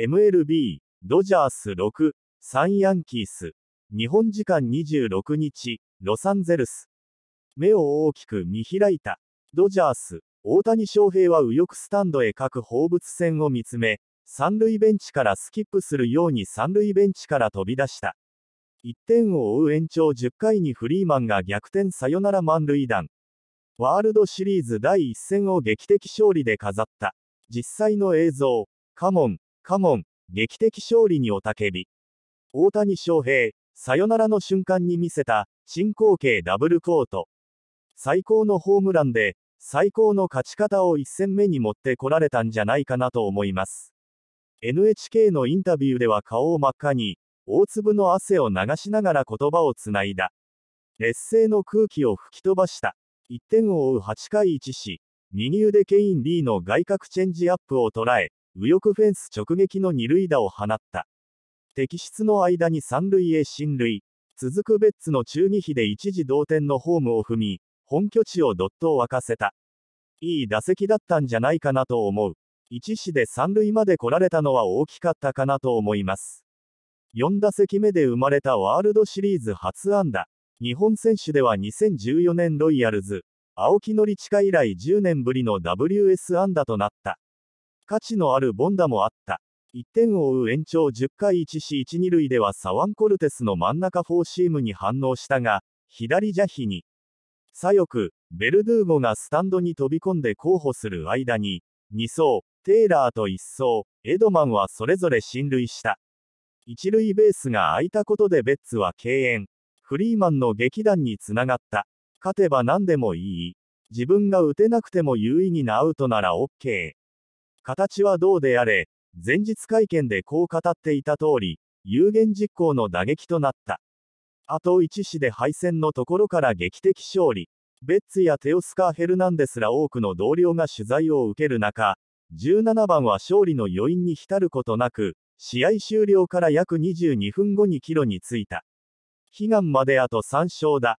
MLB、ドジャース6、3ヤンキース。日本時間26日、ロサンゼルス。目を大きく見開いた。ドジャース、大谷翔平は右翼スタンドへ各放物線を見つめ、三塁ベンチからスキップするように三塁ベンチから飛び出した。1点を追う延長10回にフリーマンが逆転サヨナラ満塁弾。ワールドシリーズ第1戦を劇的勝利で飾った。実際の映像、カモン、カモン、劇的勝利に雄たけび。大谷翔平、さよならの瞬間に見せた、進行形ダブルコート。最高のホームランで、最高の勝ち方を1戦目に持ってこられたんじゃないかなと思います。NHK のインタビューでは顔を真っ赤に、大粒の汗を流しながら言葉をつないだ。劣勢の空気を吹き飛ばした。1点を追う8回1し、右腕ケイン・リーの外角チェンジアップを捉え、右翼フェンス直撃の二塁打を放った。敵室の間に三塁へ進塁。続くベッツの中二比で一時同点のホームを踏み、本拠地をどっと沸かせた。いい打席だったんじゃないかなと思う。1死で三塁まで来られたのは大きかったかなと思います。4打席目で生まれたワールドシリーズ初安打。日本選手では2014年ロイヤルズ、青木宣親以来10年ぶりの WS 安打となった。価値のある凡打もあった。1点を追う延長10回1死1 2塁ではサワン・コルテスの真ん中フォーシームに反応したが、左邪ャに。左翼、ベルドゥーゴがスタンドに飛び込んで候補する間に、2走、テイラーと1走、エドマンはそれぞれ進塁した。一塁ベースが空いたことでベッツは敬遠。フリーマンの劇団につながった。勝てば何でもいい。自分が打てなくても有意義なアウトなら OK。形はどうであれ、前日会見でこう語っていた通り、有言実行の打撃となった。あと1死で敗戦のところから劇的勝利。ベッツやテオスカー・ヘルナンデスら多くの同僚が取材を受ける中、17番は勝利の余韻に浸ることなく、試合終了から約22分後に帰路に着いた。悲願まであと3勝だ。